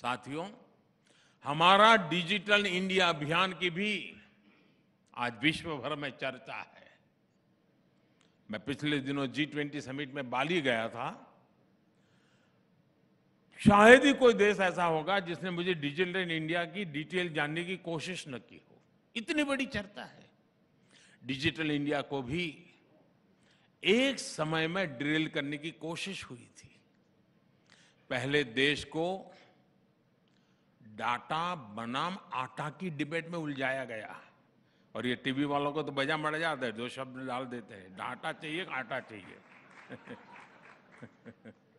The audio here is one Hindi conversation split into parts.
साथियों हमारा डिजिटल इंडिया अभियान की भी आज विश्व भर में चर्चा है मैं पिछले दिनों जी ट्वेंटी समिट में बाली गया था शायद ही कोई देश ऐसा होगा जिसने मुझे डिजिटल इंडिया की डिटेल जानने की कोशिश न की हो इतनी बड़ी चर्चा है डिजिटल इंडिया को भी एक समय में ड्रिल करने की कोशिश हुई थी पहले देश को डाटा बनाम आटा की डिबेट में उलझाया गया और ये टीवी वालों को तो बजा मर जाता है दो शब्द डाल देते हैं डाटा चाहिए आटा चाहिए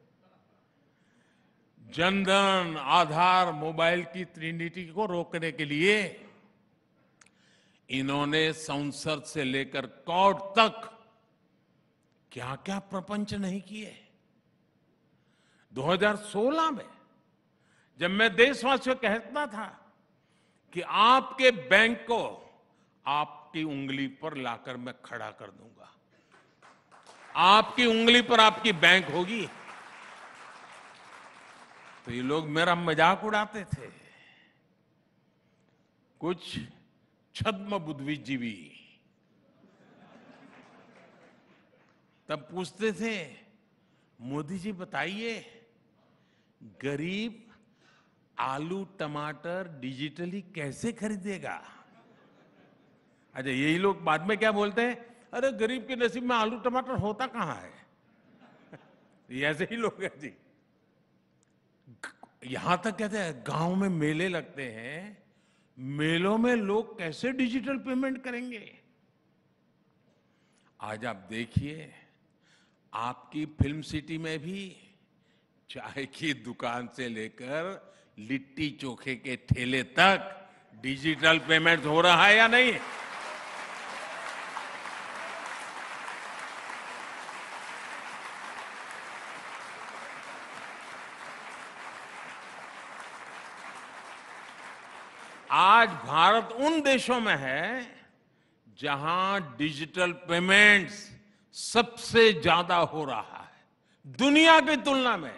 जनधन आधार मोबाइल की त्रिनिटी को रोकने के लिए इन्होंने संसद से लेकर कोर्ट तक क्या क्या प्रपंच नहीं किए 2016 में जब मैं देशवासियों कहता था कि आपके बैंक को आपकी उंगली पर लाकर मैं खड़ा कर दूंगा आपकी उंगली पर आपकी बैंक होगी तो ये लोग मेरा मजाक उड़ाते थे कुछ छद्म बुद्धिजीवी तब पूछते थे मोदी जी बताइए गरीब आलू टमाटर डिजिटली कैसे खरीदेगा अच्छा यही लोग बाद में क्या बोलते हैं अरे गरीब के नसीब में आलू टमाटर होता कहां है ऐसे ही लोग हैं जी यहां तक कहते हैं गांव में मेले लगते हैं मेलों में लोग कैसे डिजिटल पेमेंट करेंगे आज आप देखिए आपकी फिल्म सिटी में भी चाय की दुकान से लेकर लिट्टी चोखे के ठेले तक डिजिटल पेमेंट हो रहा है या नहीं आज भारत उन देशों में है जहां डिजिटल पेमेंट्स सबसे ज्यादा हो रहा है दुनिया की तुलना में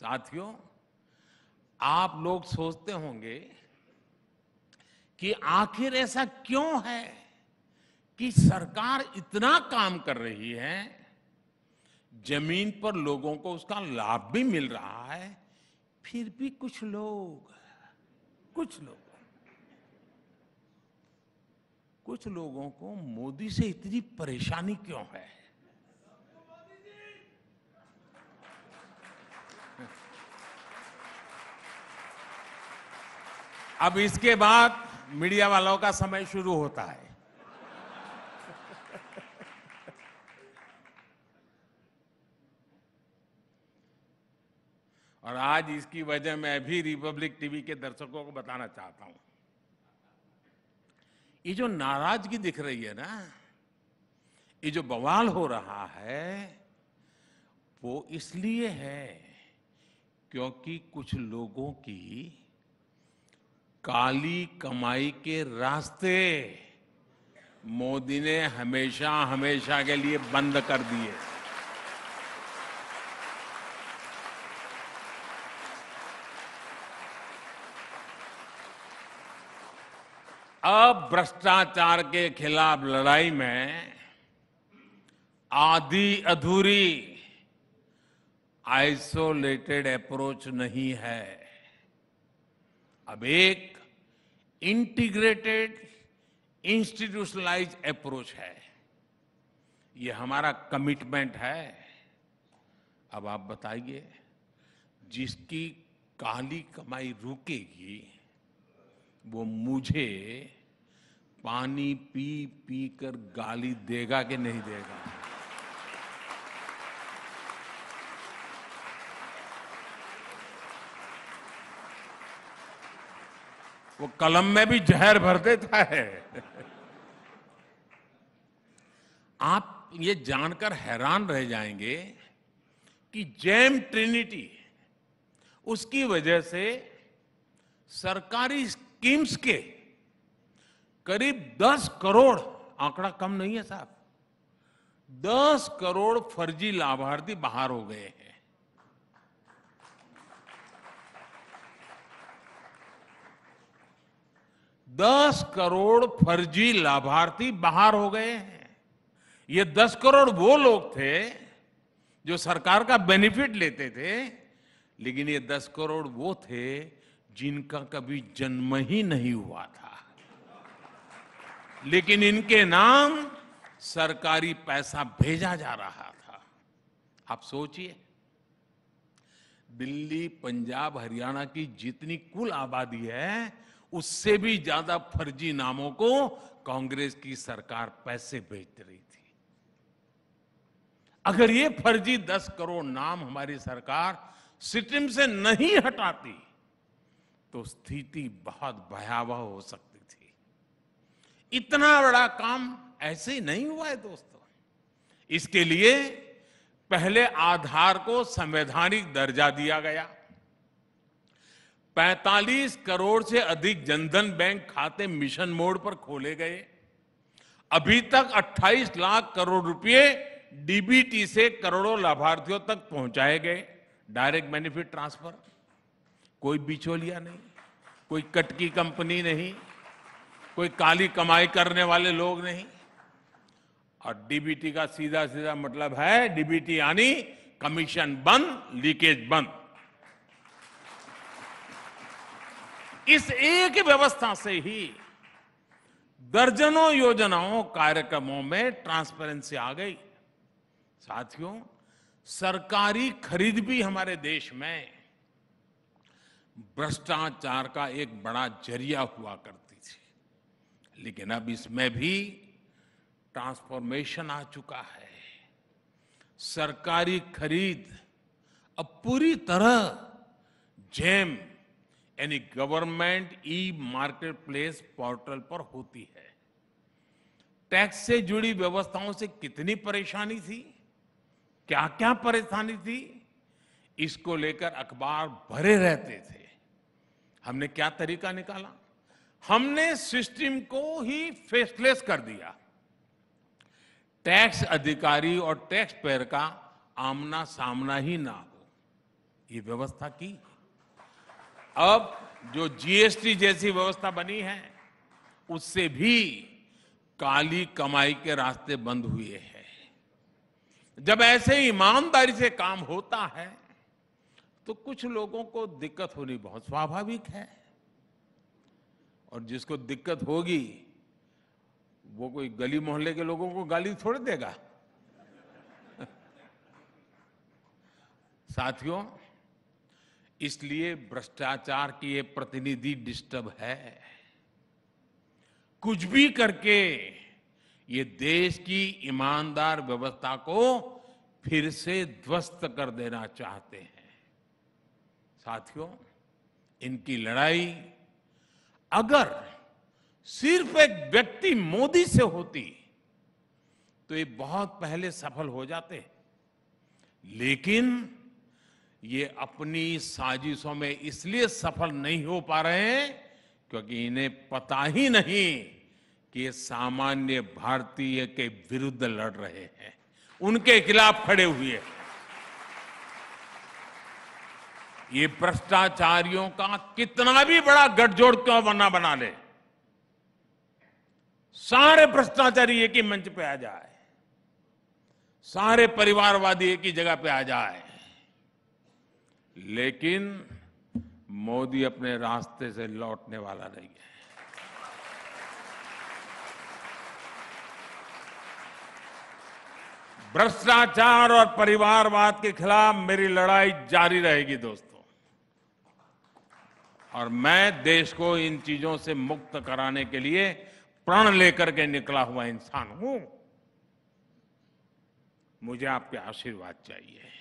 साथियों आप लोग सोचते होंगे कि आखिर ऐसा क्यों है कि सरकार इतना काम कर रही है जमीन पर लोगों को उसका लाभ भी मिल रहा है फिर भी कुछ लोग कुछ लोग कुछ लोगों को मोदी से इतनी परेशानी क्यों है अब इसके बाद मीडिया वालों का समय शुरू होता है और आज इसकी वजह मैं भी रिपब्लिक टीवी के दर्शकों को बताना चाहता हूं ये जो नाराजगी दिख रही है ना ये जो बवाल हो रहा है वो इसलिए है क्योंकि कुछ लोगों की काली कमाई के रास्ते मोदी ने हमेशा हमेशा के लिए बंद कर दिए अब भ्रष्टाचार के खिलाफ लड़ाई में आधी अधूरी आइसोलेटेड अप्रोच नहीं है अब एक इंटीग्रेटेड इंस्टीट्यूशनलाइज अप्रोच है ये हमारा कमिटमेंट है अब आप बताइए जिसकी काली कमाई रुकेगी वो मुझे पानी पी पी कर गाली देगा कि नहीं देगा वो कलम में भी जहर भर देता है आप ये जानकर हैरान रह जाएंगे कि जैम ट्रिनिटी उसकी वजह से सरकारी स्कीम्स के करीब 10 करोड़ आंकड़ा कम नहीं है साहब 10 करोड़ फर्जी लाभार्थी बाहर हो गए हैं दस करोड़ फर्जी लाभार्थी बाहर हो गए हैं ये दस करोड़ वो लोग थे जो सरकार का बेनिफिट लेते थे लेकिन ये दस करोड़ वो थे जिनका कभी जन्म ही नहीं हुआ था लेकिन इनके नाम सरकारी पैसा भेजा जा रहा था आप सोचिए दिल्ली पंजाब हरियाणा की जितनी कुल आबादी है उससे भी ज्यादा फर्जी नामों को कांग्रेस की सरकार पैसे भेज रही थी अगर ये फर्जी दस करोड़ नाम हमारी सरकार सिटिम से नहीं हटाती तो स्थिति बहुत भयावह हो सकती थी इतना बड़ा काम ऐसे ही नहीं हुआ है दोस्तों इसके लिए पहले आधार को संवैधानिक दर्जा दिया गया 45 करोड़ से अधिक जनधन बैंक खाते मिशन मोड पर खोले गए अभी तक 28 लाख करोड़ रुपए डीबीटी से करोड़ों लाभार्थियों तक पहुंचाए गए डायरेक्ट बेनिफिट ट्रांसफर कोई बिचौलिया नहीं कोई कटकी कंपनी नहीं कोई काली कमाई करने वाले लोग नहीं और डीबीटी का सीधा सीधा मतलब है डीबीटी यानी कमीशन बंद लीकेज बंद इस एक व्यवस्था से ही दर्जनों योजनाओं कार्यक्रमों में ट्रांसपेरेंसी आ गई साथियों सरकारी खरीद भी हमारे देश में भ्रष्टाचार का एक बड़ा जरिया हुआ करती थी लेकिन अब इसमें भी ट्रांसफॉर्मेशन आ चुका है सरकारी खरीद अब पूरी तरह जेम यानी government e marketplace portal पर होती है टैक्स से जुड़ी व्यवस्थाओं से कितनी परेशानी थी क्या क्या परेशानी थी इसको लेकर अखबार भरे रहते थे हमने क्या तरीका निकाला हमने सिस्टम को ही फेसलेस कर दिया टैक्स अधिकारी और टैक्स पेयर का आमना सामना ही ना हो ये व्यवस्था की अब जो जीएसटी जैसी व्यवस्था बनी है उससे भी काली कमाई के रास्ते बंद हुए हैं जब ऐसे ईमानदारी से काम होता है तो कुछ लोगों को दिक्कत होनी बहुत स्वाभाविक है और जिसको दिक्कत होगी वो कोई गली मोहल्ले के लोगों को गाली थोड़ी देगा साथियों इसलिए भ्रष्टाचार की ये प्रतिनिधि डिस्टर्ब है कुछ भी करके ये देश की ईमानदार व्यवस्था को फिर से ध्वस्त कर देना चाहते हैं साथियों इनकी लड़ाई अगर सिर्फ एक व्यक्ति मोदी से होती तो ये बहुत पहले सफल हो जाते लेकिन ये अपनी साजिशों में इसलिए सफल नहीं हो पा रहे हैं क्योंकि इन्हें पता ही नहीं कि ये सामान्य भारतीय के विरुद्ध लड़ रहे हैं उनके खिलाफ खड़े हुए हैं ये भ्रष्टाचारियों का कितना भी बड़ा गठजोड़ क्यों बना बना ले सारे भ्रष्टाचारी एक ही मंच पे आ जाए सारे परिवारवादी एक ही जगह पे आ जाए लेकिन मोदी अपने रास्ते से लौटने वाला नहीं है भ्रष्टाचार और परिवारवाद के खिलाफ मेरी लड़ाई जारी रहेगी दोस्तों और मैं देश को इन चीजों से मुक्त कराने के लिए प्रण लेकर के निकला हुआ इंसान हूं मुझे आपके आशीर्वाद चाहिए